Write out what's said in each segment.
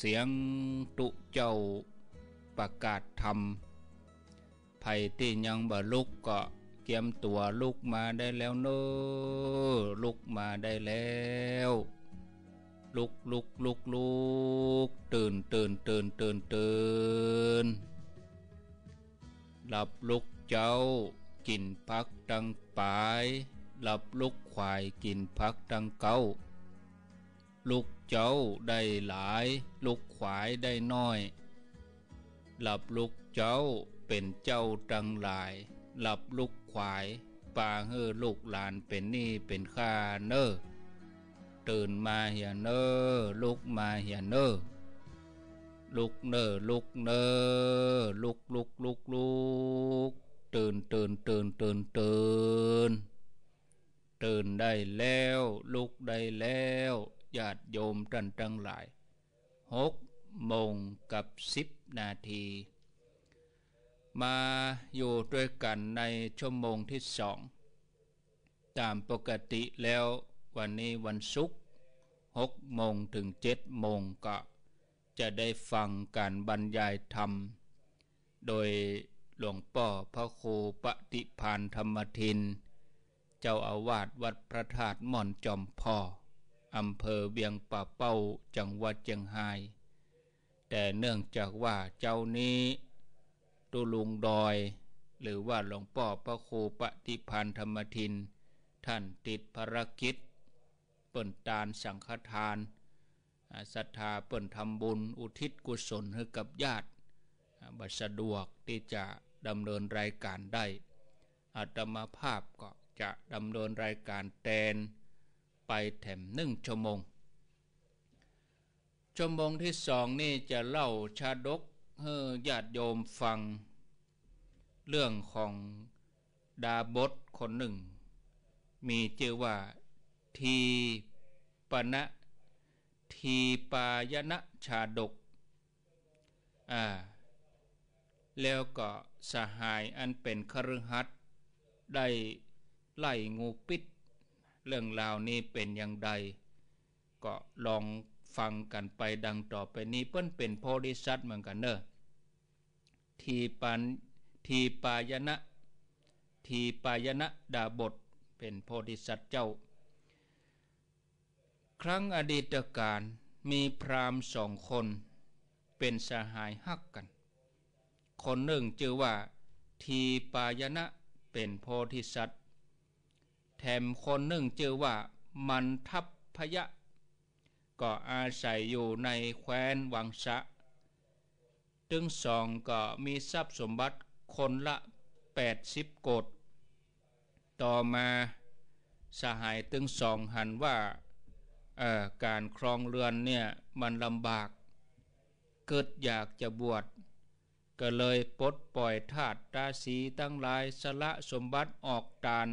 เสียงตุเจ้าประกาศธรรมไั่ที่ยังบลุกก็เกียมตัวลุกมาได้แล้วเนอลุกมาได้แล้ว ลุกลุกลุกลุกตื่นตื่นตื่นตื่นตื่นหลับลุกเจ้า กินพักดังปายหลับลุกควายกินพักดังเก้าลุกเจ้าได้หลายลูกขวายได้น้อย หลับลูกเจ้าเป็นเจ้าจังหลาย หลับลูกขวายป่าเฮอลูกหลานเป็นนี่เป็นข้าเนอตื่นมาเหียเนอลุกมาเหียเนอลุกเนอลุกเนอลุกลุกลุกลุกตื่นตื่นตื่นตื่นตื่นตื่นได้แล้ว ลุกได้แล้วญาติโยมท่านทั้งหลาย หกโมงกับสิบนาที มาอยู่ด้วยกันในชั่วโมงที่สอง ตามปกติแล้ววันนี้วันศุกร์หกโมงถึงเจ็ดโมงก็ จะได้ฟังการบรรยายธรรม โดยหลวงพ่อพระครูปฏิพานธรรมทิน เจ้าอาวาสวัดพระธาตุม่อนจอมพ่ออำเภอเบียงป่าเป้าจังหวัดเชียงราย แต่เนื่องจากว่าเจ้านี้ ตุลุงดอย หรือว่าหลวงป่อพระครูปฏิพันธรรมทิน ท่านติดภารกิจเปิ่นตานสังฆทานศรัทธาเปิ่นทำบุญอุทิศกุศลให้กับญาติบัสะดวกที่จะดำเนินรายการได้ อัตมาภาพก็จะดำเนินรายการแทนไปแถมหนึ่งชั่วโมงชั่วโมงที่สองนี่จะเล่าชาดกเฮอญาติโยมฟัง เรื่องของดาบดคนหนึ่ง มีชื่อว่าทีปณะทีปายณะชาดก อ่า แล้วก็สหายอันเป็นคฤหัสได้ไล่งูปิดเรื่องราวนี้เป็นอย่างใด ก็ลองฟังกันไปดังต่อไปนี้เปิ้นเป็นโพธิสัตว์เหมือนกันเนอะทีปันทีปายนะทีปายนะดาบทเป็นโพธิสัตว์เจ้า ครั้งอดีตการมีพราหมณ์สองคนเป็นสหายฮักกัน คนหนึ่งชื่อว่า ทีปายนะเป็นโพธิสัตว์ถมคนหนึ่งเจอว่า มันทัพพยะ ก็อาศัยอยู่ในแคว้นวังสะัึงสองก็มีทรัพย์สมบัติคนละแปดสิบโกดต่อมา สหายตึงสองหันว่า การครองเรือนเนี่ยมันลำบาก เกิดอยากจะบวชก็เลยปลดปล่อยธาตตาสีตั้งหลายสละสมบัติออกตาน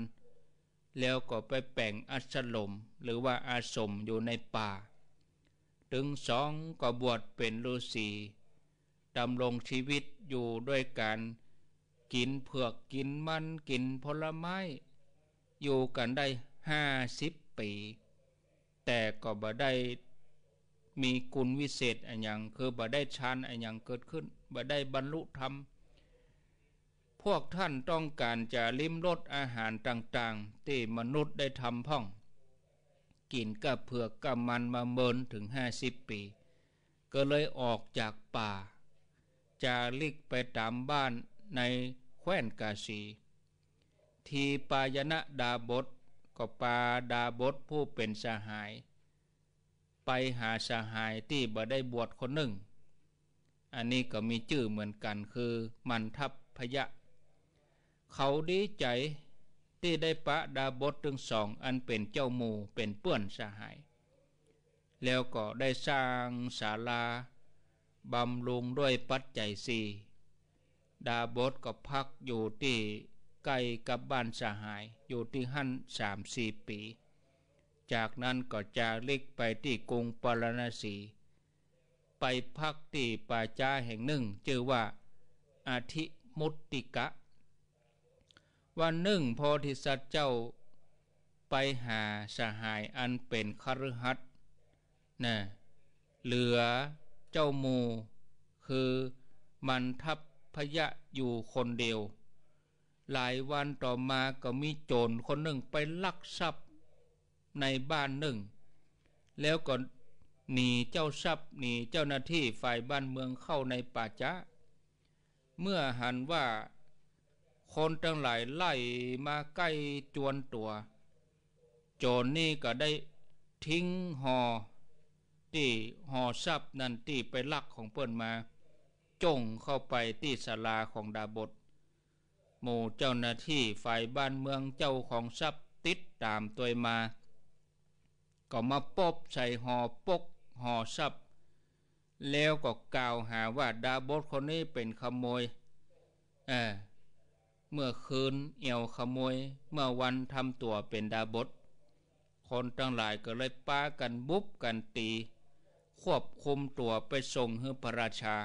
แล้วก็ไปแป่งอัศลมหรือว่าอาสมอยู่ในป่า ถึงสองก็บวชเป็นฤาษีดำรงชีวิตอยู่ด้วยการ กินเผือกกินมันกินผลไม้ อยู่กันได้ห้าสิบปี แต่ก็บ่ได้มีคุณวิเศษอันยังคือบ่ได้ชานอันยังเกิดขึ้นบ่ได้บรรลุธรรมพวกท่านต้องการจะลิ้มรสอาหารต่างๆที่มนุษย์ได้ทำพ่อง กินกับเผือกกับมันมาเมินถึงห้าสิบปี ก็เลยออกจากป่า จะลิกไปตามบ้านในแคว้นกาสี ทีปายณะดาบทก็ปาดาบทผู้เป็นสหาย ไปหาสหายที่บ่ได้บวชคนหนึ่ง อันนี้ก็มีชื่อเหมือนกันคือมันทัพพยะเขาดีใจที่ได้ปะดาบทถึงสองอันเป็นเจ้าหมูเป็นเปื้อนสหาย แล้วก็ได้สร้างศาลา บำรุงด้วยปัจจัยสี่ดาบทก็พักอยู่ที่ ใกล้กับบ้านสหาย อยู่ที่หั่นสามสี่ปี จากนั้นก็จะลิกไปที่กรุงปารณสี ไปพักที่ป่าจ้า แห่งหนึ่งเจอว่า อาทิมุตติกะวันหนึ่งโพธิสัตว์เจ้าไปหาสหายอันเป็นคฤหัสถ์นะเหลือเจ้ามูคือมันทัพพยะอยู่คนเดียวหลายวันต่อมาก็มีโจรคนหนึ่งไปลักทรัพย์ในบ้านหนึ่ง แล้วก็หนีเจ้าทรัพย์หนีเจ้าหน้าที่ฝ่ายบ้านเมืองเข้าในป่าจ้าเมื่อหันว่าคนทั้งหลายไล่มาใกล้จวนตัว โจนนี่ก็ได้ทิ้งหอที่หอทรัพย์นั่นที่ไปลักของเปิ้นมาจ้งเข้าไปที่ศาลาของดาบทหมู่เจ้าหน้าที่ฝ่ายบ้านเมืองเจ้าของทรัพย์ติดตามตัวมา ก็มาปบใส่หอปกหอทรัพย์ แล้วก็กล่าวหาว่าดาบทคนนี้เป็นขโมย เออเมื่อคืนเอวขโมยเมื่อวันทำตัวเป็นดาบดคนทั้งหลายก็เลยป้ากันบุบกันตี ควบคุมตัวไปส่งให้พระราชา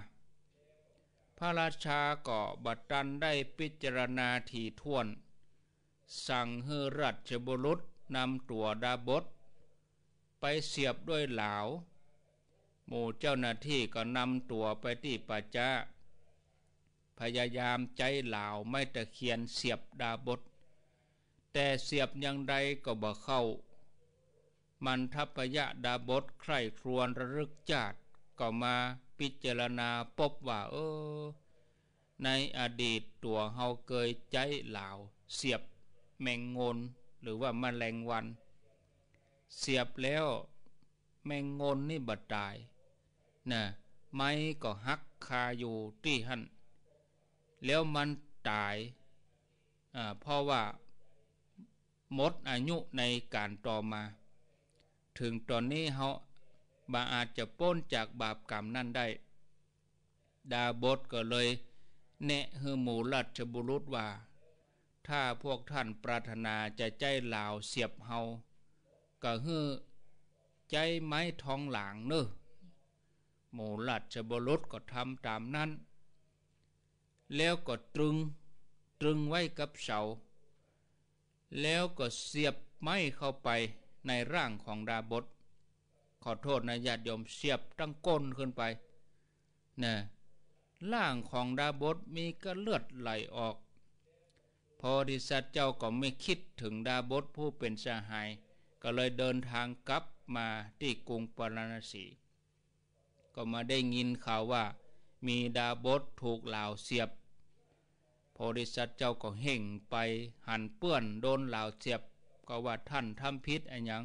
พระราชากอบัดรันได้พิจารณาทีท่วน สั่งให้รัชบุรุษนำตัวดาบดไปเสียบด้วยเหลา หมู่เจ้าหน้าที่ก็นำตัวไปที่ป่าจ้าพยายามใจเหล่าไม่ตะเคียนเสียบดาบทแต่เสียบอย่างใดก็บ่เข้า มันทัพยะดาบทใครครวญระลึกจาดก็มาพิจารณาพบว่าเออ ในอดีตตัวเฮาเคยใจเหล่าเสียบ แมงงนหรือว่ามาแมลงวัน เสียบแล้ว แมงงนนี่บาดตายนะไม้ก็หักคาอยู่ที่หันแล้วมันตายเพราะว่าหมดอายุในการต่อมา ถึงตอนนี้เขาบาอาจจะป้นจากบาปกรรมนั่นได้ ดาบทก็เลย แนะฮือหมูลัดชบุรุษว่า ถ้าพวกท่านปรารถนาจะใจลาวเสียบเฮา ก็ฮือใจไม้ทองหลางเนอะหมูลัดชบุรุษก็ทำตามนั้นแล้วก็ตรึง ตรึงไว้กับเสา แล้วก็เสียบไม้เข้าไปในร่างของดาบทขอโทษนะ ญาติโยมเสียบตั้งก้นขึ้นไปนะร่างของดาบทมีก็เลือดไหลออก พอดิสัตเจ้าก็ไม่คิดถึงดาบทผู้เป็นสหาย ก็เลยเดินทางกลับมาที่กรุงปาราณสี ก็มาได้ยินข่าวว่า มีดาบทถูกเหล่าเสียบพดิษัทเจ้าก็เห่งไปหันเปื้อนโดนเหล่าเสียบก็ว่าท่านทำพิษอันยัง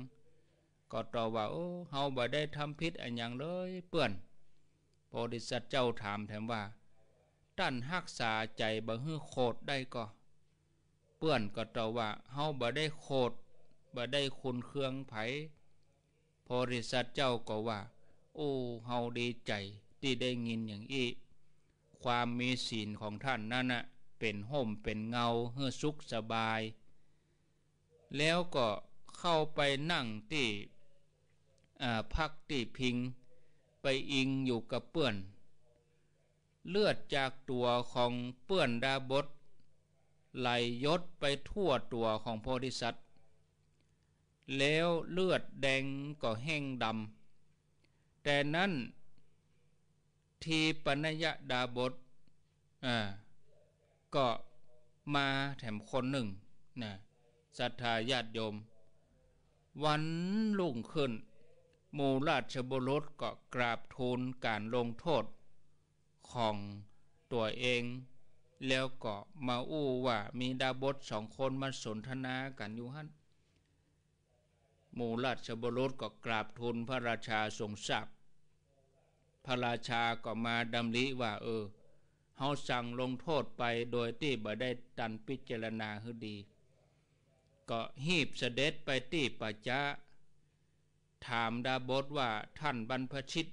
ก็ตอบว่าโอ้เฮาบ่ได้ทำพิษอันยังเลย เปื้อนพพดิษัทเจ้าถามแถมว่า ท่านฮักษาใจบ่ฮื้อโคดได้ก็เปื้อนก็ตอบว่าเฮาบ่ได้โคดบ่ได้คุณเครื่องไผโพดิษัทเจ้าก็ว่าโอ้เฮาดีใจ ที่ได้ยินอย่างอี้ความมีศีลของท่านนั่นน่ะเป็นห่มเป็นเงาเฮือสุขสบาย แล้วก็เข้าไปนั่งที่พักที่พิงไปอิงอยู่กับเปื่อน เลือดจากตัวของเปื่อนดาบดไหลยศไปทั่วตัวของโพธิสัตว์แล้วเลือดแดงก็แห้งดำแต่นั้นทีปัญญาดาบทอ่าก็มาแถมคนหนึ่งนะศรัทธาญาติโยม วันลุ่งขึ้นมูราชบุรุษก็กราบทูลการลงโทษ ของตัวเอง แล้วก็มาอู้ว่ามีดาบดสองคนมาสนทนากันอยู่ฮั่นมูราชบุรุษก็กราบทูลพระราชาทรงทราบพระราชาก็มาดำริว่าเออเฮาสั่งลงโทษไปโดยที่บ่ได้ตันพิจารณาให้ดี ก็หีบเสด็จไปที่ปัจจะถามดาบทว่าท่านบรรพชิต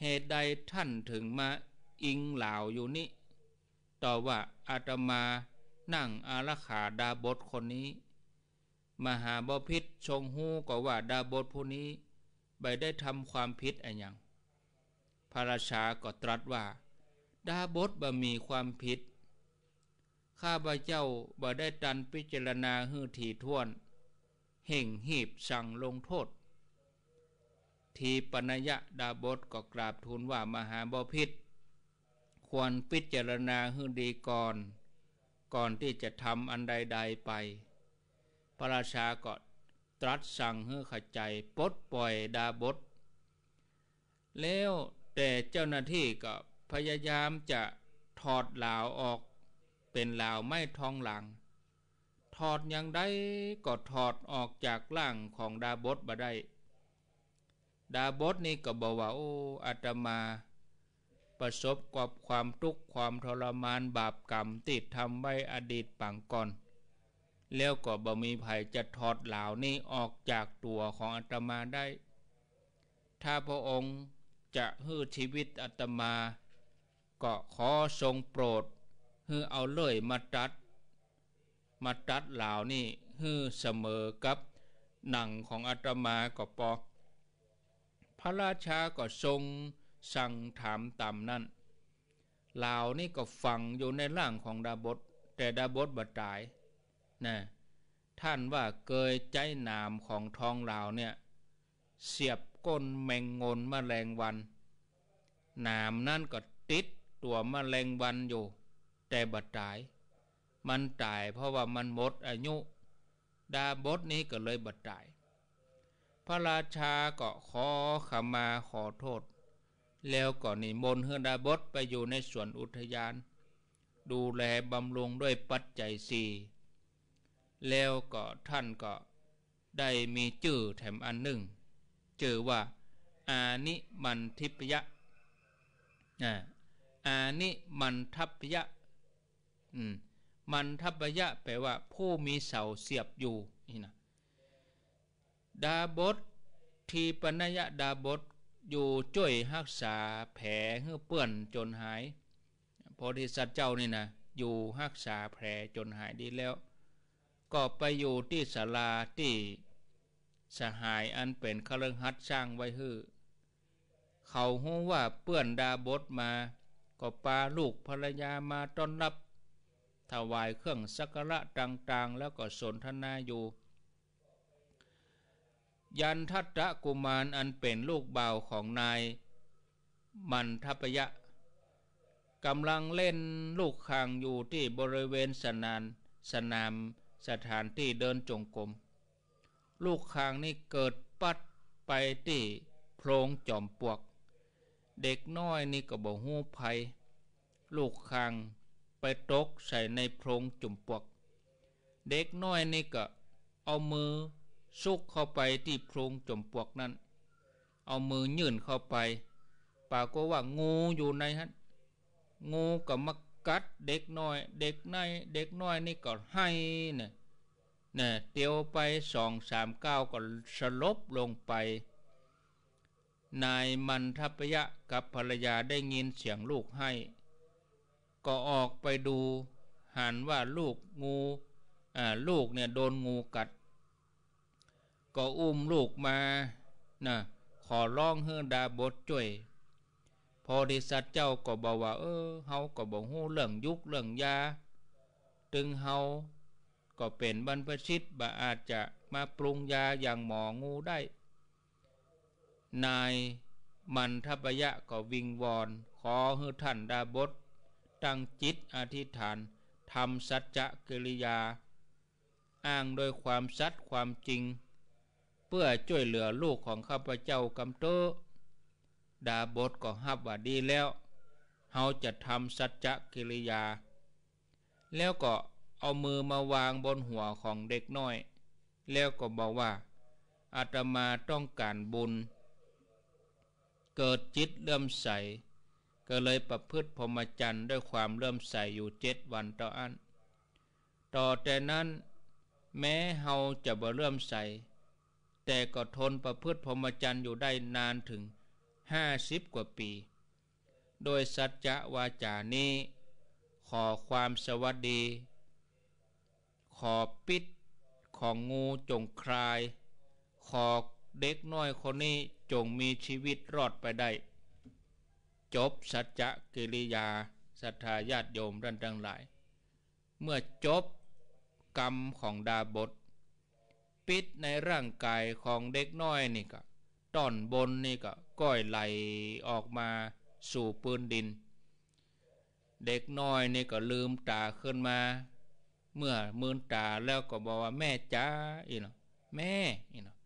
เหตุใดท่านถึงมาอิงเหล่าอยู่นี้ต่อว่าอาตมานั่งอาราขาดาบทคนนี้ มหาบพิษชงหูก็ว่าดาบทผู้นี้ไปได้ทำความผิดอะไรอย่างพระราชาก็ตรัสว่าดาบดบ่ มีความผิด ข้าพเจ้าบ่ได้ตันพิจารณาฮือทีท่วน เห่งหีบสั่งลงโทษ ทีปนยะดาบดก็กราบทูลว่ามหาบพิษควรพิจารณาหื้ดีก่อน ก่อนที่จะทำอันใดใดไป พระราชาก็ตรัสสั่งฮื้ขจัยปลดปล่อยดาบดแล้วแต่เจ้าหน้าที่ก็พยายามจะถอดหลาวออกเป็นหลาวไม่ทองหลัง ถอดยังได้ก็ถอดออกจากล่าง ของดาบดบ่ได้ดาบดนี่ก็บอกว่าโอ้อาตมา ประสบกับความทุกข์ความทรมานบาปกรรมติดทำไว้อดีตปังก่อน แล้วก็บ่มีภัยจะถอดเหลานี้ออกจากตัวของอาตมาได้ ถ้าพระองค์จะฮื้อชีวิตอาตมาก็ขอทรงโปรดฮือเอาเลยมาตัดมาตัดเหล่านี่ฮือเสมอกับ หนังของอาตมาก็ปอพระราชาก็ทรงสั่งถามตามนั่นเหล่านี่ก็ฝังอยู่ในร่างของดาบดแต่ดาบดบัดตายนะท่านว่าเกยใจนามของทองเหล่าเนี่ยเสียบก้นแมงงนมแมลงวันนามนั่นก็ติดตัวมะเร็งวันอยู่ แต่บัดตาย มันตายเพราะว่ามันหมดอายุ ดาบทนี้ก็เลยบัดตาย พระราชาก็ขอขมาขอโทษ แล้วก็นิมนต์เฮือดาบดไปอยู่ในสวนอุทยาน ดูแลบำรุงด้วยปัจจัยสี่แล้วก็ท่านก็ได้มีชื่อแถมอันหนึ่งเจอว่า อานิมันทิพยะอานิมันทัพยะ อืมมันทัพยะแปลว่า ผู้มีเสาเสียบอยู่นี่นะดาบททีปนยะดาบทอยู่ช่วยรักษาแผลเพื่อเปื่อนจนหาย โพธิสัตว์เจ้านี่นะอยู่รักษาแผลจนหายดีแล้ว ก็ไปอยู่ที่ศาลาที่ สหายอันเป็นเครื่องฮัดสร้างไว้ฮื้อเขาหูว่าเปื่อนดาบทมาก็ปาลูกภรรยามาต้อนรับ ถวายเครื่องสักการะต่างๆแล้วก็สนทนาอยู่ ยันทัตตะกุมารอันเป็นลูกเบาของนายมันทัพยะกำลังเล่นลูกคางอยู่ที่บริเวณสนานสนามสถานที่เดินจงกรมลูกคางนี่เกิดปัดไปที่โพรงจอมปลวกเด็กน้อยนี่ก็บกหูภัยลูกคังไปตกใส่ในโพรงจุ่มปวก เด็กน้อยนี่ก็เอามือซุกเข้าไปที่โพรงจุ่มปวกนั้นเอามือยื่นเข้าไป ปาก็ว่างูอยู่ในฮะงูก็มากัดเด็กน้อย เด็กน้อยเด็กน้อยนี่ก็ให้เนี่ยเนี่ยเตียวไปสองสามเก้าก็สลบลงไปนายมันทัพยะกับภรรยาได้ยินเสียงลูกให้ ก็ออกไปดูหันว่าลูกงูลูกเนี่ยโดนงูกัด ก็อุ้มลูกมานะขอร้องเฮือดาบดจ่วยพอดิสัตเจ้าก็บอกว่าเออเฮาก็บอกหูเรื่องยุคเรื่องยา ตึงเฮาก็เป็นบรรพชิตบ่าอาจจะมาปรุงยาอย่างหมองูได้นายมันทปยะก็วิงวอน ขอให้ท่านดาบดตั้งจิตอธิษฐานทำสัจจะกิริยา อ้างโดยความสัตย์ความจริง เพื่อช่วยเหลือลูกของข้าพเจ้ากำเตดาบดก็ฮับว่าดีแล้วเฮาจะทำสัจจะกิริยา แล้วก็เอามือมาวางบนหัวของเด็กน้อย แล้วก็บอกว่า อาตมาต้องการบุญเกิดจิตเริ่มใสก็เลยประพฤติพรหมจรรย์ด้วยความเริ่มใสอยู่เจ็ดวันต่ออัน ต่อแต่นั้นแม้เฮาจะบ่เริ่มใสแต่ก็ทนประพฤติพรหมจรรย์ อยู่ได้นานถึงห้าสิบกว่าปี โดยสัจจะวาจานี้ขอความสวัสดี ขอปิดของงูจงคลาย ขอเด็กน้อยคนนี้จงมีชีวิตรอดไปได้ จบสัจจะกิริยา ศรัทธาญาติโยมรันทั้งหลาย เมื่อจบกรรมของดาบท ปิดในร่างกายของเด็กน้อยนี่ก็ตอนบนนี่ก็ก้อยไหลออกมาสู่ปืนดิน เด็กน้อยนี่ก็ลืมตาขึ้นมา เมื่อมืนตาแล้วก็บอกว่าแม่จ้าอีนะแม่อีนะ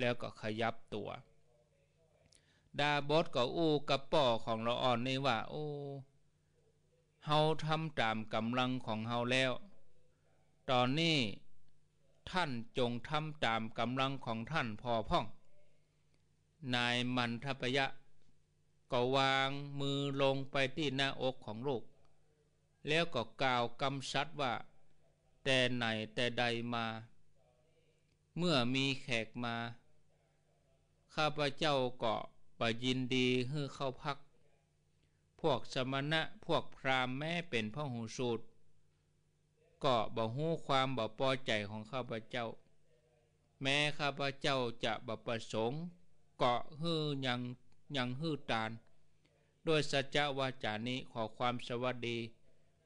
แล้วก็ขยับตัวดาบดกับอูกับป่อของเราอ่อนในว่าโอ้เฮาทำตามกำลังของเฮาแล้ว ตอนนี้ ท่านจงทำตามกำลังของท่านพอพ่องนายมันทปยะ ก็วางมือลงไปที่หน้าอกของลูกแล้วก็กล่าวกำชัดว่า แต่ไหนแต่ใดมา เมื่อมีแขกมาข้าพเจ้าก็ปยินดีเฮ้เข้าพัก พวกสมณะพวกพราหมณ์แม้เป็นพระหูสูตรก็บ่หู้ความบ่พอใจของข้าพเจ้า แม้ข้าพเจ้าจะบ่ประสงค์เกาะฮือยังยังฮือตานด้วยสัจวาจานี้ขอความสวัสดี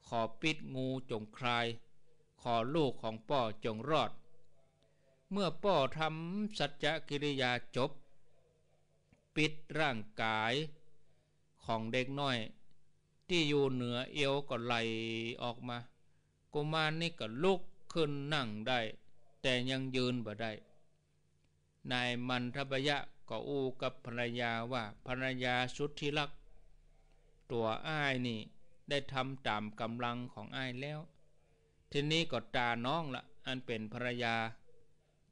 ขอปิดงูจงคลายขอลูกของป่อจงรอด เมื่อป่อทำสัจจกิริยาจบปิดร่างกายของเด็กน้อยที่อยู่เหนือเอวก็ไหลออกมา กุมารนี่ก็ลุกขึ้นนั่งได้ แต่ยังยืนบ่ได้ นายมันทบยะก็อู้กับภรรยาว่าภรรยาสุดที่รักตัวอ้ายนี่ได้ทำตามกำลังของอ้ายแล้ว ทีนี้ก็ตาน้องละ อันเป็นภรรยา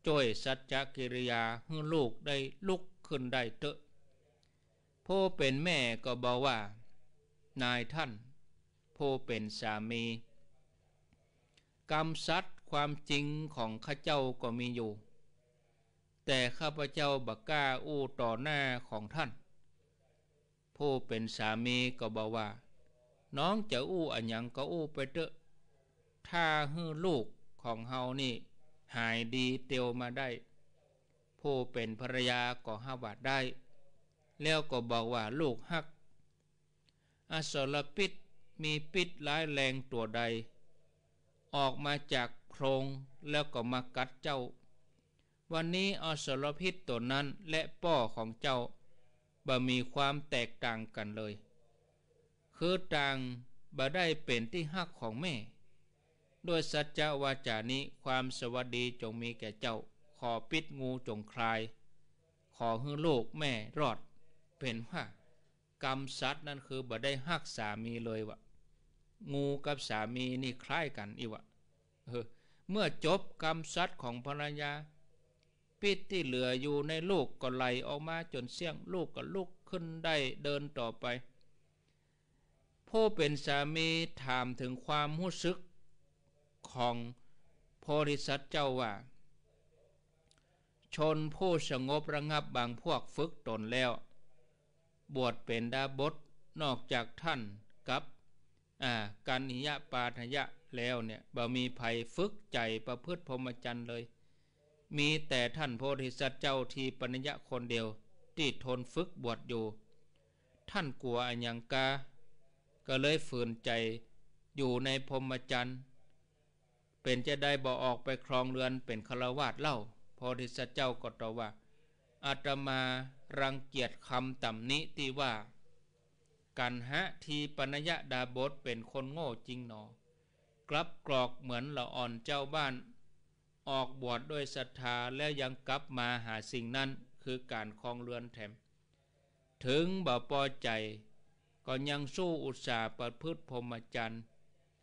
จ้อยสัจจกิริยาให้ลูกได้ลุกขึ้นได้เตอะผู้เป็นแม่ก็บอกว่า นายท่าน ผู้เป็นสามี กรรมสัตว์ความจริงของข้าเจ้าก็มีอยู่ แต่ข้าพเจ้าบักก้าอู้ต่อหน้าของท่าน ผู้เป็นสามีก็บอกว่า น้องจะอู้อันยังก็อู้ไปเถอะถ้าฮื้อลูกของเฮานี่ หายดีเตียวมาได้ ผู้เป็นภรรยาก็ห้าบาทได้แล้วก็บอกว่าลูกฮักอสรพิษมีพิษร้ายแรงตัวใด ออกมาจากโพรงแล้วก็มากัดเจ้า วันนี้อสรพิษตัวนั้นและป่อของเจ้า บ่ มีความแตกต่างกันเลย คือต่างบ่ได้เป็นที่ฮักของแม่ ด้วยสัจจวาจานี้ความสวัสดีจงมีแก่เจ้า ขอปิดงูจงคลาย ขอให้ลูกแม่รอดเป็นว่ากรรมสัตว์ นั่นคือบ่ได้หักสามีเลยวะงูกับสามีนี่คล้ายกันอีวะเออเมื่อจบกรรมสัตว์ ของภรรยาพิษที่เหลืออยู่ในลูกก็ไหลออกมาจนเสี่ยงลูกก็ลูกขึ้นได้เดินต่อไป ผู้เป็นสามีถามถึงความรู้สึกของโพธิสัตว์เจ้าว่า ชนผู้สงบระงับบางพวกฝึกตนแล้วบวชเป็นดาบดนอกจากท่านกับการนิยะปาทยะแล้วเนี่ยบ่มีภัยฝึกใจประพฤติพรหมจรรย์เลย มีแต่ท่านโพธิสัตว์เจ้าทีปัญญะคนเดียวที่ทนฝึกบวชอยู่ ท่านกลัวอัญังกาก็เลยฝืนใจอยู่ในพรหมจรรย์ เป็นจะได้บ่ออกไปครองเรือนเป็นฆราวาสเล่า โพธิสัตว์เจ้าก็ตอบว่าอาตมารังเกียจคำตำนิที่ว่า กันฮะทีปัญญาดาบทเป็นคนโง่จริงหนอ กลับกรอกเหมือนละอ่อนเจ้าบ้าน ออกบวชดด้วยศรัทธาแล้วยังกลับมาหาสิ่งนั้นคือการคลองเรือนแถม ถึงบ่พอใจก็ยังสู้อุตสาห์ประพฤติพรหมจรรย์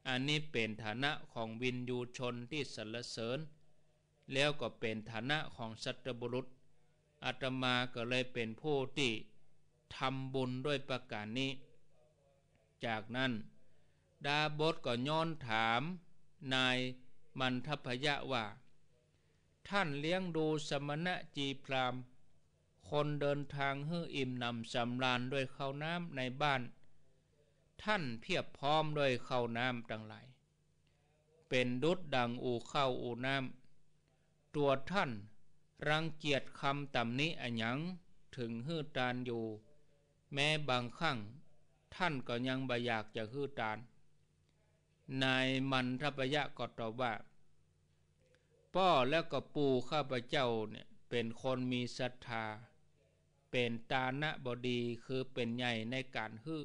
อันนี้เป็นฐานะของวินยูชนที่สรรเสริญ แล้วก็เป็นฐานะของสัตบุรุษอาตมาก็เลยเป็นผู้ที่ทำบุญด้วยประการนี้ จากนั้น ดาบดก็ย้อนถาม นายมันทพยะว่า ท่านเลี้ยงดูสมณะจีพรามคนเดินทางเฮืออิ่มนำสำราญด้วยข้าวน้ำในบ้าน ท่านเพียบพร้อมด้วยข้าวน้ำต่างหลายเป็นดุดดังอูข้าวอูน้ำตัวท่านรังเกียจคำต่ำนี้อันยัง ถึงฮื้อตานอยู่ แม้บางครั้งท่านก็ยังบ่อยากจะฮื้อตานนายมันทพยะก็ตอบว่าป้อแล้วก็ปู่ข้าพเจ้าเนี่ยเป็นคนมีศรัทธา เป็นตาณบดีคือเป็นใหญ่ในการฮื้อ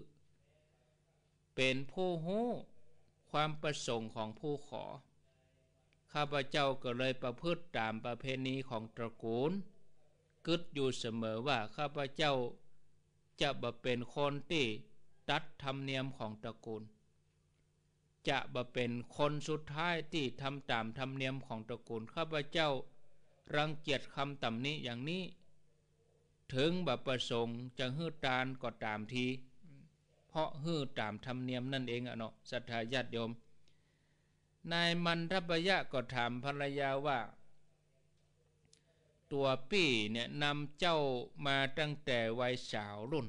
เป็นผู้หู้ความประสงค์ของผู้ขอข้าพเจ้าก็เลยประพฤติตามประเพณีของตระกูล กึดอยู่เสมอว่าข้าพเจ้าจะบ่เป็นคนที่ตัดธรรมเนียมของตระกูล จะบ่เป็นคนสุดท้ายที่ทำตามธรรมเนียมของตระกูลข้าพเจ้ารังเกียจคำต่ำนี้อย่างนี้ ถึงบ่ประสงค์จะฮื้อตานก็ตามทีเพราะฮื้อตามธรรมเนียมนั่นเองอะเนาะศรัทธาญาติโยมนายมันทพยะก็ถามภรรยาว่า ตัวพี่เนี่ยนำเจ้ามาตั้งแต่วัยสาวรุ่น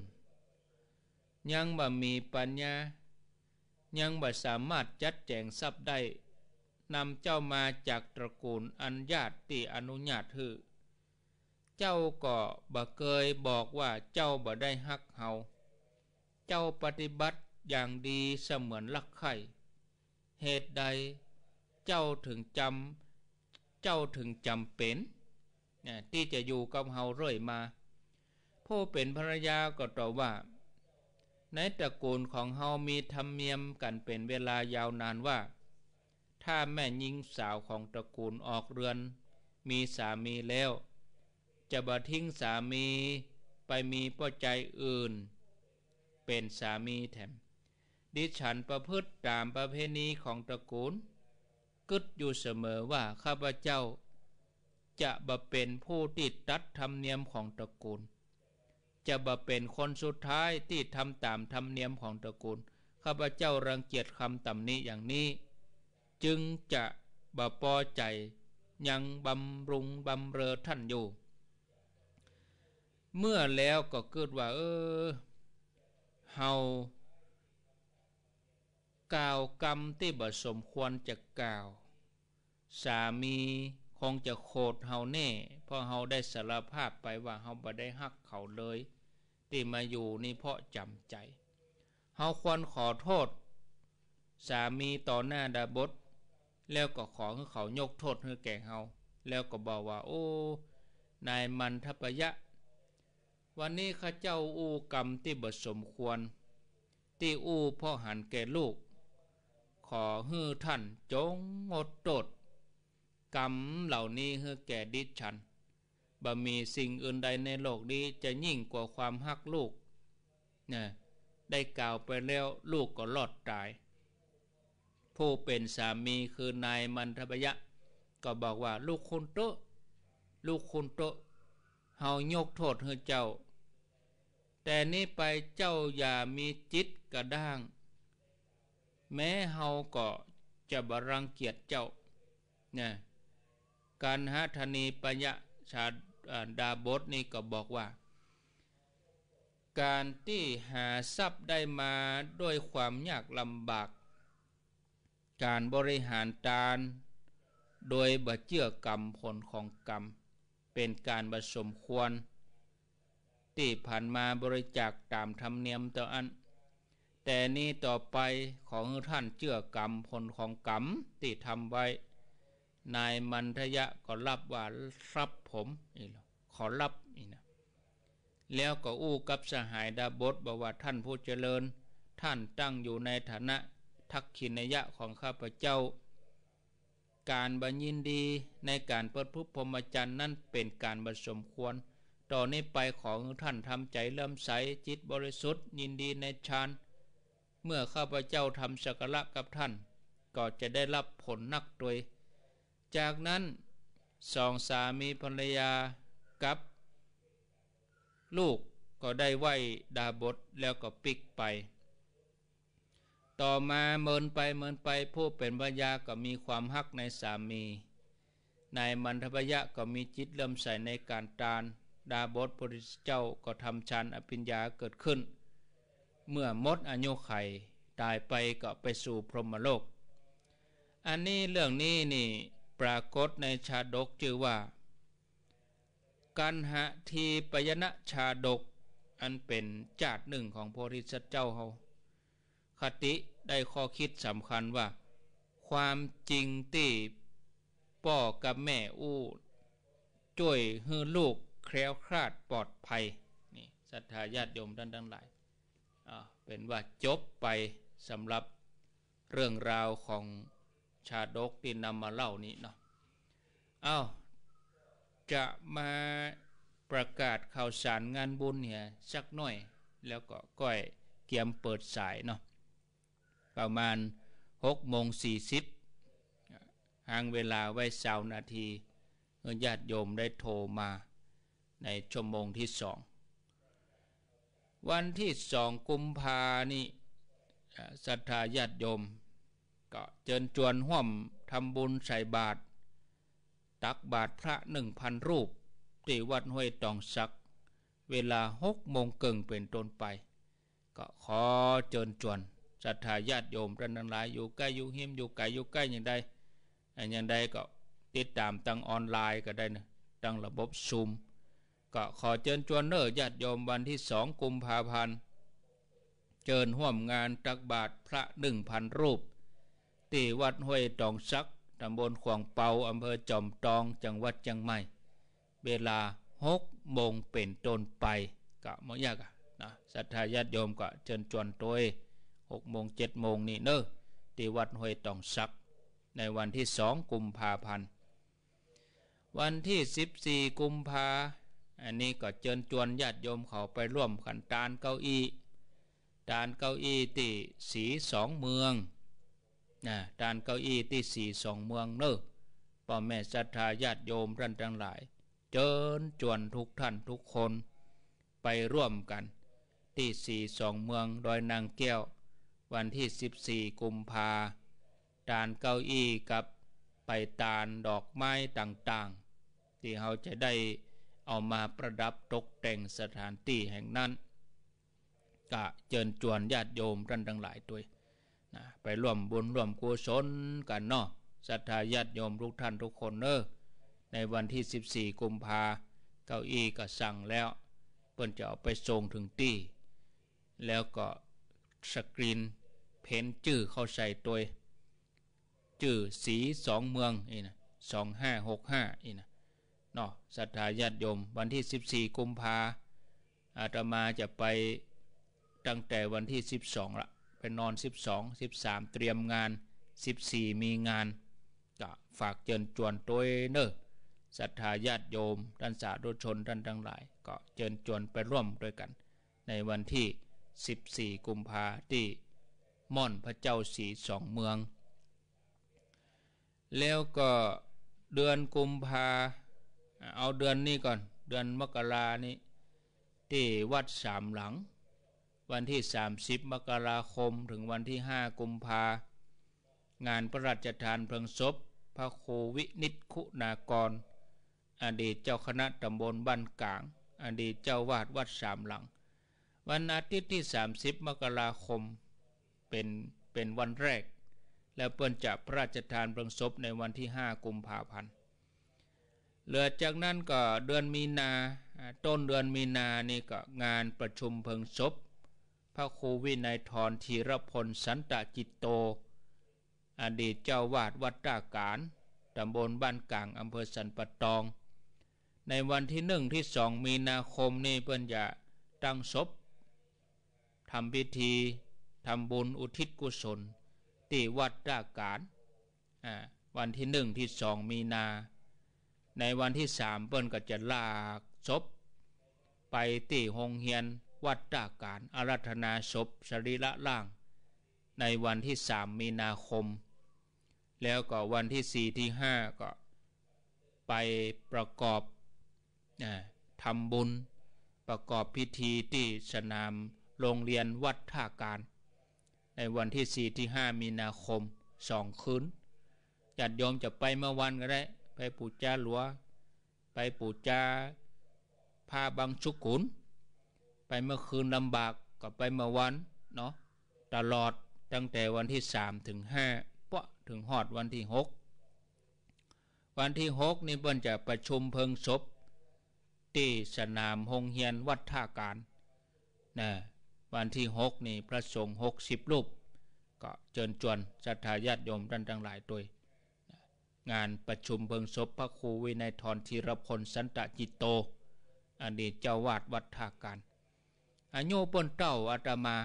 ยังบ่มีปัญญายังบ่สามารถจัดแจงทรัพย์ได้นำเจ้ามาจากตระกูลอันญาติทีอนุญาตหือเจ้าก็บ่เคยบอกว่าเจ้าบ่ได้ฮักเฮาเจ้าปฏิบัติอย่างดีเสมือนลักไข่เหตุใดเจ้าถึงจำ เจ้าถึงจำเป็นนะที่จะอยู่กับเฮาเรื่อยมา ผู้เป็นภรรยาก็ตอบว่า ในตระกูลของเฮามีธรรมเนียมกันเป็นเวลายาวนานว่า ถ้าแม่ยิงสาวของตระกูลออกเรือน มีสามีแล้ว จะบัทิ้งสามีไปมีปัจจอื่น เป็นสามีแถมดิฉันประพฤติตามประเพณีของตระกูลกึดอยู่เสมอว่าข้าพเจ้า จะบ่เป็นผู้ติดตัดธรรมเนียมของตระกูล จะบ่เป็นคนสุดท้ายที่ทำตามธรรมเนียมของตระกูลข้าพเจ้ารังเกียจคำต่ำนี้อย่างนี้ จึงจะบ่พอใจยังบำรุงบำเรอท่านอยู่ เมื่อแล้วก็เกิดว่า เออเฮากล่าวกรรมที่บ่สมควรจะกล่าว สามีคงจะโคดเฮาแน่ เพราะเฮาได้สารภาพไปว่าเฮาบ่ได้ ฮักเขาเลย ที่มาอยู่นี่เพราะจำใจ เฮาควรขอโทษ สามีต่อหน้าดาบด แล้วก็ขอให้เขายกโทษให้แก่เฮา แล้วก็บอกว่าโอ้ นายมันทปยะ วันนี้ข้าเจ้าอู้กรรมที่บ่สมควร ที่อู้พ่อหันแก่ลูกขอฮือท่านจงอดตดกรรมเหล่านี้ฮือแก่ดิฉัน บ่ มีสิ่งอื่นใดใน โลกนี้จะยิ่งกว่าความ ฮักลูกนะได้กล่าวไปแล้วลูก ก็รอด ตาย ผู้เป็นสามีคือนายมันทบยะ ก็บอกว่าลูก คุณโต ลูก คุณโต เฮายกโทษให้เจ้า แต่นี้ไปเจ้าอย่ามีจิตกระด้างแม้เฮาก็จะบรังเกียจเจ้านะการหาธนีปัญญาชาดาบทนี่ก็บอกว่า การที่หาทรัพย์ได้มาด้วยความยากลำบาก การบริหารตาน โดยบะเจือกรรมผลของกรรม เป็นการบสมควร ที่ผ่านมาบริจาคตามธรรมเนียมต่ออันแต่นี้ต่อไปของท่านเชื่อกรรมผลของกรรมที่ทำไว้ นายมันทยะก็รับว่ารับผมนี่หรอขอรับนี่นะ แล้วก็อู้กับสหายดาบดบอกว่าท่านผู้เจริญ ท่านตั้งอยู่ในฐานะทักขินยะของข้าพเจ้า การบัญญินดีในการเปิดพุทธพรมจันทร์นั่นเป็นการบรสมควร ต่อนนี้ไปของท่านทำใจเริ่มใสจิตบริสุทธิ์ยินดีในฌานเมื่อข้าพเจ้าทำสักระกับท่าน ก็จะได้รับผลนักโดยจากนั้นสองสามีภรรยากับลูกก็ได้ไหวดาบทแล้วก็ปิกไป ต่อมาเมินไปเมินไปผู้เป็นภญรยาก็มีความฮักในสามีนายมันทพยะก็มีจิตเริ่มใส่ในการตาน ดาบทพระเจ้าก็ทำฌานอภิญญาเกิดขึ้นเมื่อมดอายุไขตายไปก็ไปสู่พรหมโลก อันนี้เรื่องนี้นี่ปรากฏในชาดกชื่อว่า กันหะทีปยนะชาดกอันเป็นจาดหนึ่งของโพสัตว์เจ้าเฮาคติได้ข้อคิดสำคัญว่า ความจริงที่ป่อกับแม่อู้ จ่วยให้ลูกแคล้วคลาดปลอดภัยนี่ศรัทธาญาติโยมท่านทั้งหลายเป็นว่าจบไปสำหรับเรื่องราวของชาดกที่นำมาเล่านี้เนาะอา้าวจะมาประกาศข่าวสารงานบุญเนี่ยสักหน่อยแล้วก็ก้อยเกียมเปิดสายเนาะประมาณ6โมง40ห่างเวลาไว้สาวนาที ญาติโยมได้โทรมาในชั่วโมงที่สองวันที่สองกุมภานี่ศรัทธาญาติโยมก็เจิญจวนห่วมทำบุญใส่บาตรตักบาตรพระหนึ่งพันรูปที่วัดห้วยตองสัก เวลาหกโมงเกิงเป็นต้นไป ก็ขอเจิญจวนศรัทธาญาติโยมท่านทั้งหลายอยู่ใกล้อยู่เฮียมอยู่ไกลอยู่ใกล้ อย่างใดอย่างใดก็ติดตามตั้งออนไลน์ก็ได้นะตั้งระบบซูมก็ขอเจิญชวนเนอญาติโยมวันที่สองกุมภาพันธ์เจิญห่วมงานตักบาทพระหนึ่งพันรูป ที่วัดห้วยตองซัก ตำบลขวางเปาอำเภอจอมตอง จังหวัดจังไม่เวลาหกโมงเป็นต้นไปก็มอยากนะ ศรัทธาญาติโยมก็เชิญชวนตัวหกโมงเจ็ดโมงนี่เนอที่วัดห้วยตองซัก ในวันที่สองกุมภาพันธ์ วันที่สิบสี่กุมภาอันนี้ก็เชิญชวนญาติโยมเขาไปร่วมกันตานเก้าอี้ตานเก้าอี้ที่สีสองเมืองนะตานเก้าอี้ที่สีสองเมืองเนอะพ่อแม่ศรัทธาญาติโยมท่านทั้งหลาย เชิญชวนทุกท่านทุกคน ไปร่วมกัน ที่สี่สองเมืองดอยนางแก้ววันที่14กุมภาตานเก้าอี้กับไปตานดอกไม้ต่าง ๆ ที่เขาจะได้เอามาประดับตกแต่งสถานที่แห่งนั้นก็เจิญจวนญาติโยมท่านทั้งหลายด้วยนะไปร่วมบุญร่วมกุศลกันเนาะ ศรัทธาญาติโยมทุกท่านทุกคนเนอะในวันที่ 14 กุมภา เก้าอี้ก็สั่งแล้วเพิ่นจะเอาไปส่งถึงที่แล้วก็สกรีน เพ้นจื้อเข้าใส่ตัวจื้อสีสองเมืองนี่นะสองห้าหกห้านี่นะนาะศรัทธาญาติโยม วันที่ 14 กุมภาอาตมาจะไป ตั้งแต่วันที่ 12ละ ไปนอน 12 13 เตรียมงาน 14 มีงาน ก็ฝากเจิญจวนตัวเนอ์ศรัทธาญาติโยมท่านสาธุชนท่านทั้งหลาย ก็เจิญจวนไปร่วมด้วยกัน ในวันที่ 14 กุมภาที่ม่อนพระเจ้าสีสองเมือง แล้วก็เดือนกุมภาเอาเดือนนี้ก่อน เดือนมกรานี้ ที่วัดสามหลัง วันที่ 30มกราคมถึงวันที่5กุมภา งานพระราชทานเพลิงศพพระครูวินิตคุณากร อดีตเจ้าคณะตำบลบ้านกลางอดีตเจ้าวาดวัดสามหลัง วันอาทิตย์ที่30มกราคมเป็นเป็นวันแรก และเปิ้นจะพระราชทานเพลิงศพในวันที่5กุมภาพันธ์เหลือจากนั้นก็เดือนมีนาต้นเดือนมีนานี่ก็งานประชุมเพิงศพ พระครูวินัยทรธีรพลสันตจิตโต อดีตเจ้าวาดวัดตาการตำบลบ้านกลางอำเภอสันปะตอง ในวันที่หนึ่งที่สองมีนาคมนี่เพื่อนจะตั้งศพทำพิธีทำบุญอุทิศกุศลตีวัดตาการ วันที่หนึ่งที่สองมีนาในวันที่สามเปิ้นก็จะลากศพไปตีหงเฮียนวัดตาการอารัธนา ศพสรีระล่าง ในวันที่สามมีนาคม แล้วก็วันที่สี่ที่ห้าก็ ไปประกอบทำบุญ ประกอบพิธีที่สนามโรงเรียนวัดท่าการ ในวันที่สี่ที่ห้ามีนาคมสองคืนจัดยอมจะไปเมื่อวันก็ได้ไปปูจาหลัว ไปปูจาผ้าบางชุกขุนไปเมื่อคืนลำบาก ก็ไปเมื่อวันเนาะตลอดตั้งแต่วันที่สามถึงห้าปะถึงหอดวันที่หกวันที่หกนี่เปิ้นจะประชุมเพิงศพ ที่สนามหงเฮียนวัดท่าการนะ วันที่หกนี่พระสงฆ์หกสิบรูป ก็เชิญชวนสัทธาญาติโยมท่านทั้งหลายตัวงานประชุมเบิงศพพระครูวินัยทรธีรพล สันตจิตโต อันดี้ เจ้าวาดวัดทาการอายุปนเต้าอาตมา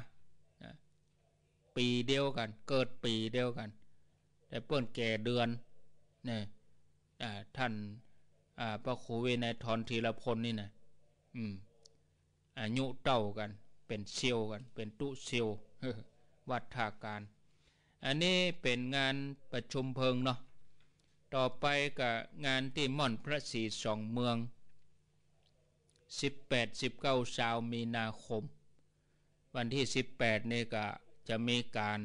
ปีเดียวกัน เกิดปีเดียวกัน แต่เปิ้นแก่เดือน เนี่ยท่านพระครูวินัยทรธีรพลนี่นะอืมอายุเต้ากัน เป็นเซียวกัน เป็นตุเซียววัดทาการอันนี้เป็นงานประชุมเพลิงเนาะต่อไปกับงานที่ม่อนพระศรีสองเมือง 18-19สาวมีนาคม วันที่ 18นี่ก็จะมีการ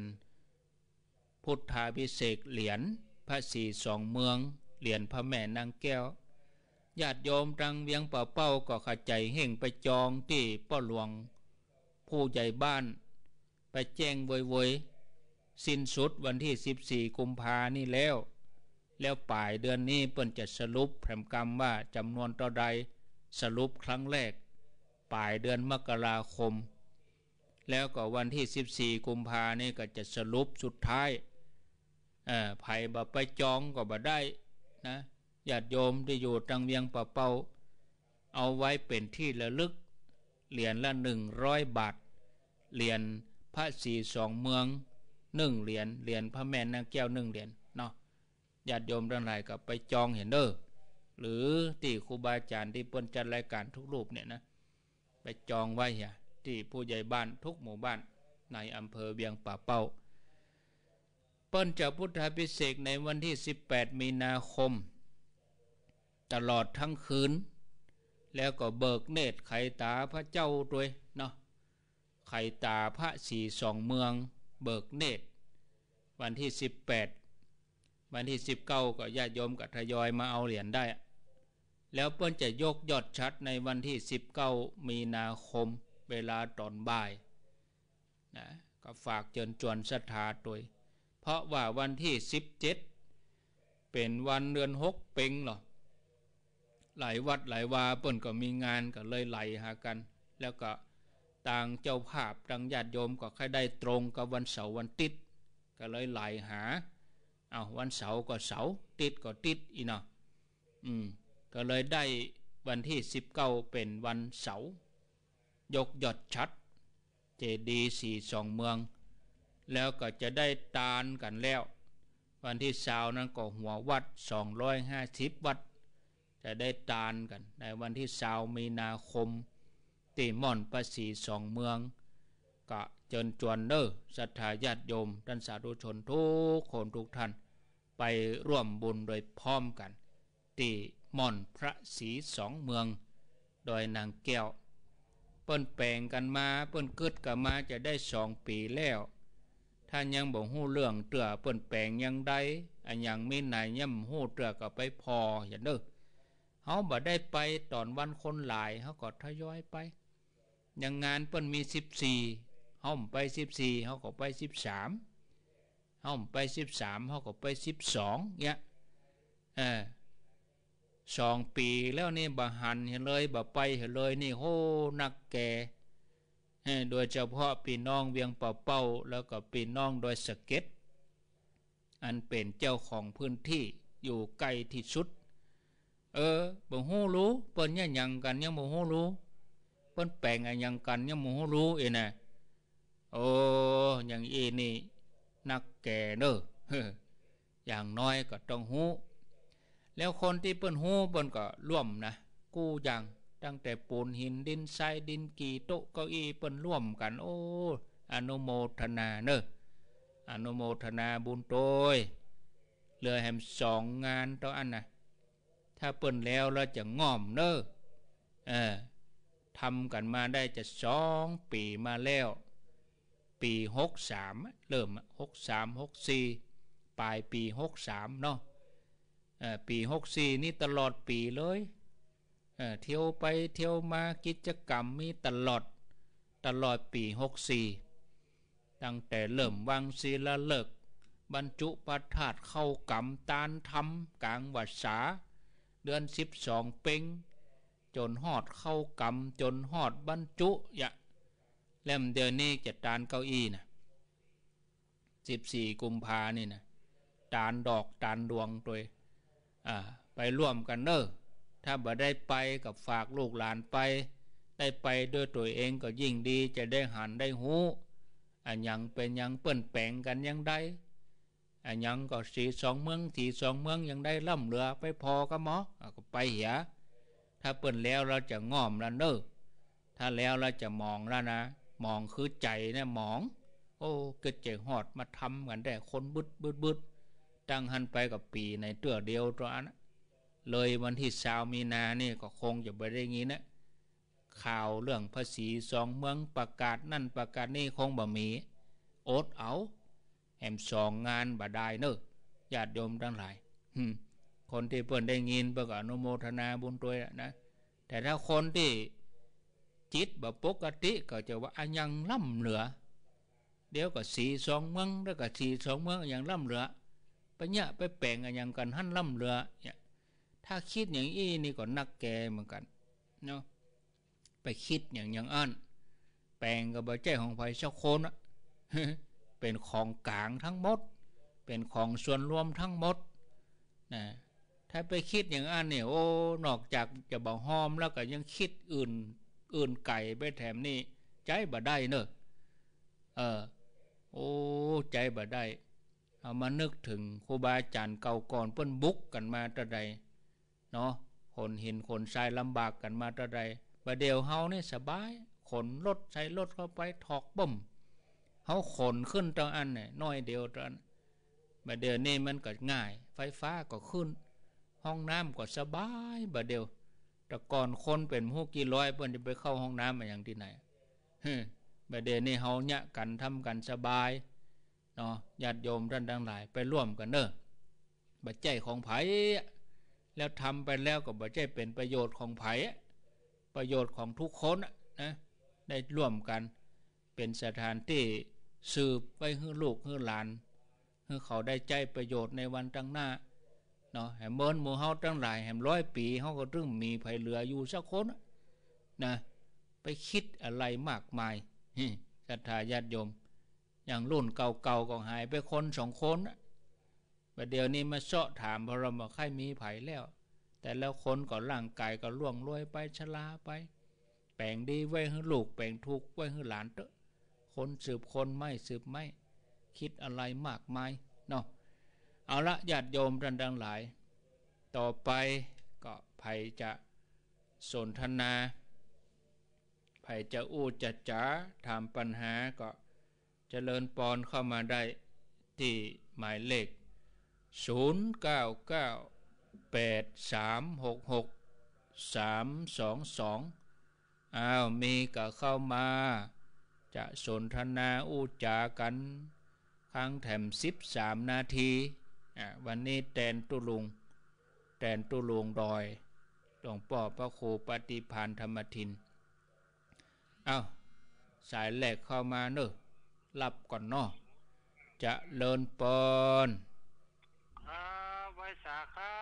พุทธาพิเศษเหรียญ พระศรีสองเมือง เหรียญพระแม่นางแก้วญาติโยมตังเวียงเป่าเป้าก็ขาใจเห่งไปจองที่ป้อหลวง ผู้ใหญ่บ้าน ไปแจ้งเวยๆสิ้นสุดวันที่ 14 กุมภานี่แล้วแล้วปลายเดือนนี้เปิ้นจะสรุปแผมกรรมว่าจำนวนต่าใดสรุปครั้งแรกปลายเดือนมกราคม แล้วก็วันที่ 14 กุมภาเนี่ก็จะสรุปสุดท้ายเอ่อไผบ่ไปจองก็บ่ได้นะญาติโยมที่อยู่ตังเวียงป่าเป่าเอาไว้เป็นที่ระลึกเหรียญละหนึ่งร้อยบาทเหรียญพระสีสองเมืองหนึ่งเหรียญเหรียญพระแม่นางแก้วหนึ่งเหรียญญาติโยมทั้งหลายก็ไปจองเห็นเด้อหรือที่ครูบาอาจารย์ที่เปิ้นจัดรายการทุกรูปเนี่ยนะไปจองไว้เหรที่ผู้ใหญ่บ้านทุกหมู่บ้านในอำเภอเวียงป่าเป้าเปิ้นจะพุทธพิเศษในวันที่ 18 มีนาคม ตลอดทั้งคืน แล้วก็เบิกเนตรไขตาพระเจ้าด้วยเนาะไขตาพระสี่สองเมืองเบิกเนตรวันที่ 18วันที่สิบเก้าก็ญาติโยมก็ทยอยมาเอาเหรียญได้ แล้วเพื่อนจะยกยอดชัดในวันที่สิบเก้ามีนาคมเวลาตอนบ่ายนะ ก็ฝากเจิญจวนศรัทธาตัวเพราะว่าวันที่สิบเจ็ดเป็นวันเดือนหกเป็งหรอ หลายวัดหลายวาเปิ้นก็มีงานก็เลยไหลหากัน แล้วก็ต่างเจ้าภาพต่างญาติโยมก็ค่อยได้ตรงกับวันเสาร์วันติดก็เลยไหลหาเอาวันเสาร์ก็เสาร์ติดก็ติดอีเนาะอืม ก็เลยได้วันที่สิบเก้าเป็นวันเสาร์ยกยอดชัด เจดีสี่สองเมือง แล้วก็จะได้ตานกันแล้ว วันที่สาวนั้นก็หัววัดสองร้อยห้าสิบวัด จะได้ตานกัน ในวันที่สาวมีนาคมตีม่อนประสีสองเมืองก็จนจวนเนอศรัทธาญาติโยมท่านสาธุชนทุกคนทุกท่านไปร่วมบุญโดยพร้อมกันที่ม่อนพระศรีสองเมือง โดยนางแก้ว เปิ้นแปลงกันมาเปิ้นกึดกันมาจะได้สองปีแล้วท่านยังบอกหู้เรื่องเตือเปิ้นแปลงยังได้อันยังไม่นายย่ำหู้เตือก็ไปพออย่างเด้อเขาบ่ได้ไปตอนวันคนหลายเขาก็ทยอยไป ยังงานเปิ้นมีสิบสี่ห้อมไปสิบสี่เขาก็ไปสิบสามห้อมไปสิบสามเขาก็ไปสิบสองเนี่ยสองปีแล้วนี่บะหันเห็นเลยบะไปเห็นเลยนี่โห นักแก่โดยเฉพาะปีน้องเวียงเป่าเป้าแล้วก็ปีน้องโดยสเก็ตอันเป็นเจ้าของพื้นที่อยู่ไกลที่สุด เออบ่ฮู้รู้เปิ้นเนี่ยยังกันยังบ่ฮู้รู้เปิ้นแปลงอะยังกันยังบ่ฮู้รู้เองนะโอ้ อยังงอีนี่ นักแก่เนออย่างน้อยก็ต้องหูแล้วคนที่เปิ้นหูเปิ้นก็ร่วมนะ กู้ยังตั้งแต่ปูนหินดินทรายดินกี่โต๊ะเก้าอีเปิ้นร่วมกัน โอ้ อนุโมทนาเนออนุโมทนาบุญโดยเหลือแหมสองงานต่ออันนะถ้าเปิ้นแล้วเราจะง่อมเนอเออทำกันมาได้จะสองปีมาแล้วปีหกสามเริ่มหกสามหกสี่ปลายปีหกสามเนาะปีหกสี่นี่ตลอดปีเลยเที่ยวไปเที่ยวมากิจกรรมมีตลอดตลอดปีหกสี่ตั้งแต่เริ่มวางศีลเลิกบรรจุประทาดเข้ากรรมตานธรรมกลางวัดษาเดือนสิบสองเป็งจนหอดเข้ากรรม จนหอดบรรจุยะเล่มเดียวนี่จะจานเก้าอี้นะสิบสี่กุมภาเนี่นะจานดอกจานดวงตดยไปร่วมกันเนอถ้าบ่ได้ไปกับฝากลูกหลานไป ได้ไปด้วยตัวเองก็ยิ่งดี จะได้หันได้หูอันยังเป็นยังเปิ้นแปลงกันยังได้อันยังก็สีสองเมืองทีสองเมืองยังได้ล่ำเรือไปพอก็หมอก็ไปเหียถ้าเปิ้นแล้วเราจะง่อมแล้วเนอถ้าแล้วเราจะมองแล้วนะมองคือใจเนี่ยมองโอ้เกิดเจหอดมาทำกันได้คนบึดบึดบึดตั้งหันไปกับปีในเตื้อเดียวตัวนะเลยวันที่สาวมีนานี่ก็คงจะไปได้งี้นะ ข่าวเรื่องภาษีสองเมืองประกาศนั่นประกาศนี่คงบ่มีโอดเอาแอมสองงานบ่ได้เนอะญาติโยมทั้งหลายคนที่เพิ่นได้ยินเพิ่นก็อนุโมทนาบุญด้วยนะแต่ถ้าคนที่จิตแบบปกติก็จะว่าอยังล่ำเหลือ เดี๋ยวก็สีสอง เมือง แล้วก็สีสอง เมืองอย่างล่ำเหลือปเนี่ยไปแปลงอยังกันหั่นล่ำเหลือเนี่ยถ้าคิดอย่างอี้นี่ก็นักแกเหมือนกันเนาะไปคิดอย่างอย่างอันแปลงกับใบจ้ของไฟเช้าโคนอะเป็นของกลางทั้งหมด เป็นของส่วนรวมทั้งหมดนะถ้าไปคิดอย่างอันเนี่ยโอ้นอกจากจะบอกหอมแล้วก็ยังคิดอื่นอื่นไก่ไปแถมนี่ใจบ่ได้เนอะเออโอ้ใจบ่ได้เอามานึกถึงครูบาอาจารย์เก่าก่อนเปิ้นบุกกันมาตะไดเนาะคนหินคนทรายลำบากกันมาตะไดระเดียวเฮานี่สบาย ขนรถใช้รถเข้าไปถอกบ่มเขาขนขึ้นตรงอันเนี่ยน้อยเดียวตรงอันบ่เดียวนี่มันก็ง่าย ไฟฟ้าก็ขึ้น ห้องน้ำก็สบายบ่เดียวแต่ก่อนคนเป็นผู้กี่ร้อย เพื่อนจะไปเข้าห้องน้ำมาอย่างที่ไหนฮึดเดี๋ยวนี้เฮาเนี่ยกันทำกันสบายเนาะญาติโยมท่านทั้งหลาย ไปร่วมกันเนอะบัจใจของไผ่แล้วทำไปแล้วก็บัจใจเป็นประโยชน์ของไผ่ประโยชน์ของทุกคนนะได้ร่วมกันเป็นสถานที่สืบไปให้ลูกให้หลานให้เขาได้ใจประโยชน์ในวันตั้งหน้าเนาะแหมเบินหมู่เฮาตั้งหลายแหมร้อยปีเฮาก็ตึงมีไผเหลืออยู่สักคนนะไปคิดอะไรมากมายศรัทธาญาติโยม อย่างรุ่นเก่าๆก็หายไปคนสองคนประเดี๋ยวนี้มาเสาะถามพระมาใครมีไผแล้ว แต่แล้วคนก็ร่างกายก็ล่วงรวยไปชราไป แปลงดีไว้ให้ลูกแปลงทุกไว้ให้หลานเตอะคนสืบคนไม่สืบไม่ คิดอะไรมากมายเนาะเอาละญาติโยมท่านทั้งหลาย ต่อไปก็ภัยจะสนทนาภัยจะอู้จะจ๋าถามปัญหาก็จเจริญปอนเข้ามาได้ ที่หมายเลข0998366322อ้าว มีก็เข้ามา จะสนทนาอู้จากันครั้งแถม13นาทีวันนี้แตนตุลุงแตนตุลุงดอย หลวงป่อพระครูปฏิพานธรรมทินเอาสายแหลกเข้ามาเนอะรับก่อนเนาะจะเลินปอนอาวิสาขา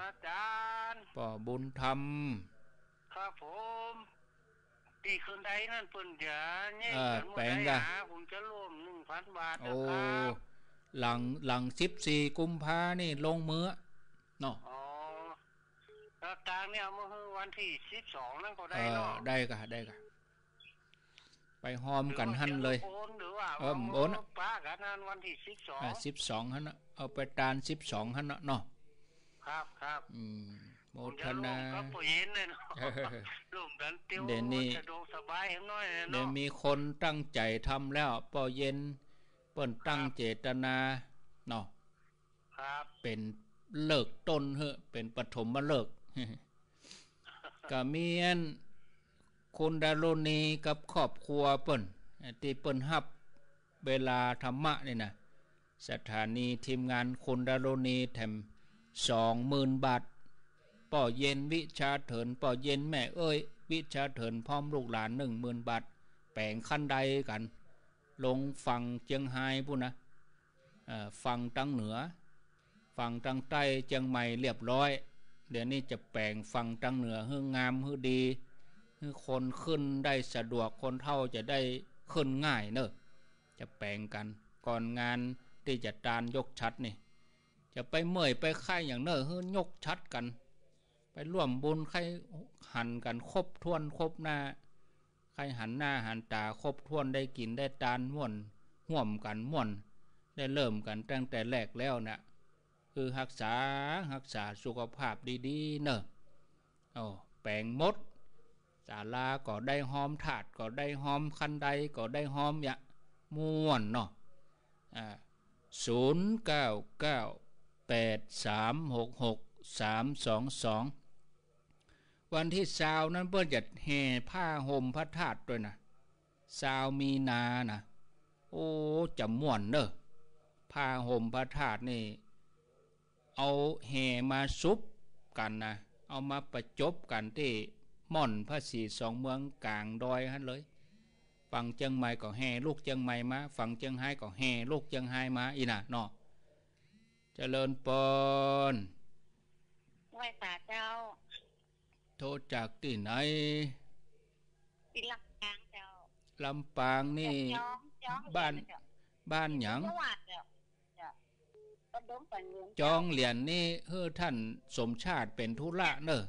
อาจารย์ป่อบุญธรรมครับผมตีคืนใดนั่นเปิ่นเดียเนี่ยปลนผมจะรวมหนึ่งพันบาทนะครับหลังหลังสิบสี่กุมภานี่ลงมือเนาะอลางเนี่ยมื่อวันที่สิบสองนั่นก็ได้เนาะได้กะได้กะไปหอมกันหั่นเลยเออโอนป้ากันนั่นวันที่สิบสองสิบสองฮั่นะเอาไปตานสิบสองฮั่นเนาะครับครับ อืม โมทนาเดี๋ยวนี้เดี๋ยวมีคนตั้งใจทำแล้วปอเย็นเปิ่นตั้งเจตนาเนาะเป็นเลิกต้นเหอะ เป็นปฐมมาเลิกก็มีอนคุนดารุณีกับครอบครัวเปิ่นที่เปิ่นฮับเวลาธรรมะนี่นะ สถานีทีมงานคุนดารุณีแถมสองหมื่นบาทป่อเย็นวิชาเถินป่อเย็นแม่เอ้ย วิชาเถินพร้อมลูกหลานหนึ่งหมื่นบาทแปลงขั้นใดกันลงฝั่งเจียงไฮ้พูดนะฝั่งทางเหนือฝั่งทางใต้เจียงใหม่เรียบร้อยเดี๋ยวนี้จะแปลงฝั่งทางเหนือให้งามให้ดีให้คนขึ้นได้สะดวกคนเท่าจะได้ขึ้นง่ายเนอะจะแปลงกันก่อนงานที่จะจานยกชัดนี่ จะไปเมื่อยไปไข่อย่างเนอะเฮ้ยกชัดกัน ไปร่วมบุญไข่หันกันครบทวนครบหน้าใครหันหน้าหันตาครบถ้วนได้กินได้ตานม่วนห่วมกันม่วน ได้เริ่มกันตั้งแต่แรกแล้วนะคือรักษารักษาสุขภาพดีๆเนอะโอ้แปลงมด ศาลาก็ได้หอมถาด ก็ได้หอมคันใด ก็ได้หอมยะม่วนเนาะอ่าศูนย์เก้าเก้าแปดสามหกหกสามสองสองวันที่สาวนั้นเพื่อนจะแห่ผ้าห่มพระธาตุด้วยนะสาวมีนานะโอ้จะม่วนเนอะผ้าห่มพระธาตุนี่เอาแห่มาซุปกันนะ เอามาประจบกันที่ม่อนพระศรีสองเมืองกลางดอยฮั่นเลยฝั่งเจียงใหม่ก็แห่ลูกเจียงใหม่มาฝั่งเจียงไฮ้ก็แห่ลูกเจียงไฮ้มาอีน่ะเนาะเจริญปนไหวสาเจ้าทรจากที่ไหนีลำปางเจ้าลำปางนี่ บ้าน บ้านหยังจอง เหรียญนี่เฮ้อท่านสมชาติเป็นธุระเนอะ